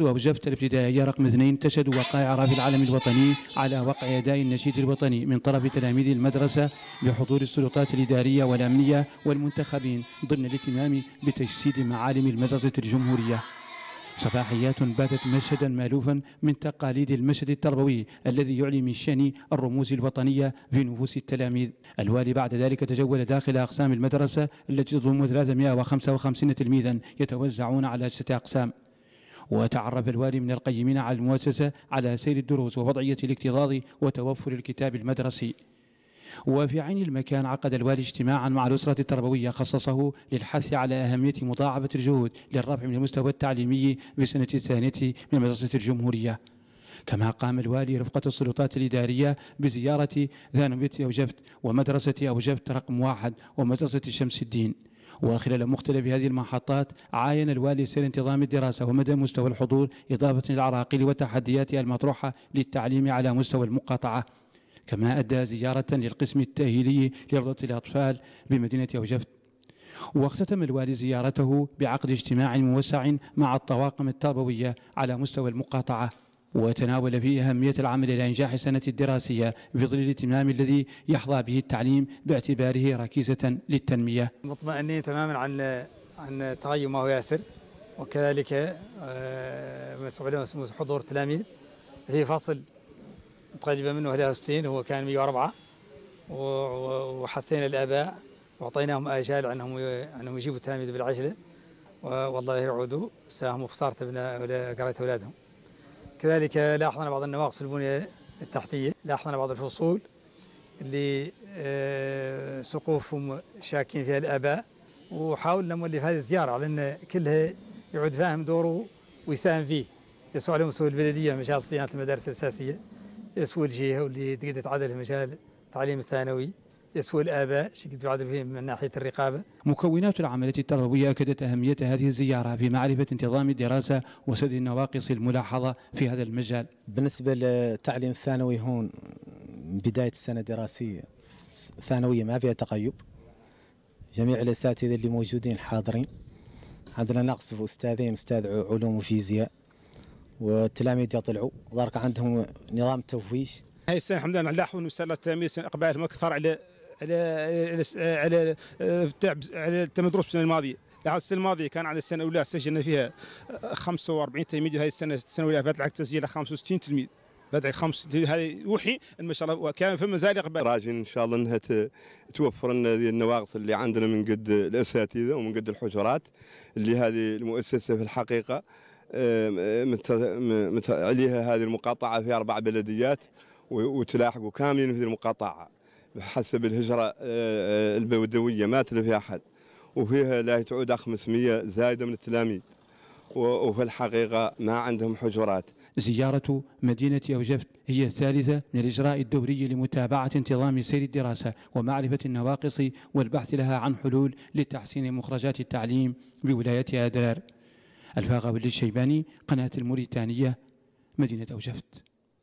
وأوجبت الابتدائية رقم اثنين تشهد وقائع في العالم الوطني على وقع أداء النشيد الوطني من طرف تلاميذ المدرسة بحضور السلطات الإدارية والأمنية والمنتخبين ضمن الاهتمام بتجسيد معالم المدرسة الجمهورية صباحيات باتت مشهدا مالوفا من تقاليد المشهد التربوي الذي يعلي من شأن الرموز الوطنية في نفوس التلاميذ الوالي بعد ذلك تجول داخل أقسام المدرسة التي تضم 355 تلميذا يتوزعون على ستة أقسام وتعرف الوالي من القيمين على المؤسسة على سير الدروس ووضعية الاكتظاظ وتوفر الكتاب المدرسي وفي عين المكان عقد الوالي اجتماعا مع الأسرة التربوية خصصه للحث على أهمية مضاعفة الجهود للرفع من المستوى التعليمي في السنة الثانية من مدرسة الجمهورية كما قام الوالي رفقة السلطات الإدارية بزيارة ذانبت أوجفت ومدرسة أوجفت رقم واحد ومدرسة شمس الدين وخلال مختلف هذه المحطات عاين الوالي سير انتظام الدراسة ومدى مستوى الحضور إضافة للعراقيل والتحديات وتحدياتها المطروحة للتعليم على مستوى المقاطعة كما أدى زيارة للقسم التأهيلي لروضة الأطفال بمدينة أوجفت واختتم الوالي زيارته بعقد اجتماع موسع مع الطواقم التربوية على مستوى المقاطعة وتناول فيه أهمية العمل إلى إنجاح السنة الدراسية في ظل الاتمام الذي يحظى به التعليم باعتباره ركيزة للتنمية مطمئنين تماما عن عن تغير ما هو ياسر وكذلك آه، مسؤولين حضور التلاميذ في فصل تقريبا منه 63 هو كان 104 وحثينا الآباء وأعطيناهم آجال أنهم أنهم يجيبوا التلاميذ بالعجلة والله يعودوا ساهموا في صارت قراية أولادهم كذلك لاحظنا بعض النواقص البنية التحتية لاحظنا بعض الفصول اللي آه، سقوفهم شاكين فيها الآباء وحاولنا في هذه الزيارة على أن كلها يعود فاهم دوره ويساهم فيه يسوع عليهم مسؤول البلدية في مجال صيانة المدارس الأساسية يسوى الجهة واللي تقدر تعدل في مجال التعليم الثانوي يسوى الآباء شكد بعد فيه من ناحية الرقابة مكونات العملية التربوية أكدت أهمية هذه الزيارة في معرفة انتظام الدراسة وسد النواقص الملاحظة في هذا المجال بالنسبة للتعليم الثانوي هون بداية السنة الدراسية ثانوية ما فيها تقيب جميع الأساتذة اللي موجودين حاضرين عندنا نقص في أستاذين أستاذ علوم وفيزياء والتلاميذ يطلعوا ذلك عندهم نظام تفويش هاي السنة الحمد لله لاحظوا أن وسائل التلاميذ إقبالهم أكثر على على على آه، على آه، المدروس السنه الماضيه لحد السنه الماضيه كان على السنه الاولى سجلنا فيها 45 آه، تلميذ وهذه السنه السنه الاولى فات العكس تسجيل 65 تلميذ فات خمس هذه وحي ان ما شاء الله كان فما زال يقبل راجين ان شاء الله انها توفر لنا هذه النواقص اللي عندنا من قد الاساتذه ومن قد الحجرات اللي هذه المؤسسه في الحقيقه عليها هذه المقاطعه في اربع بلديات وتلاحقوا كاملين في المقاطعه حسب الهجرة آه، آه، البودوية ما تلف أحد وفيها لا تعود 500 زايدة من التلاميذ وفي الحقيقة ما عندهم حجرات زيارة مدينة أوجفت هي الثالثة من الإجراء الدوري لمتابعة انتظام سير الدراسة ومعرفة النواقص والبحث لها عن حلول لتحسين مخرجات التعليم بولاية أدرار الفاغة الشيباني قناة الموريتانية مدينة أوجفت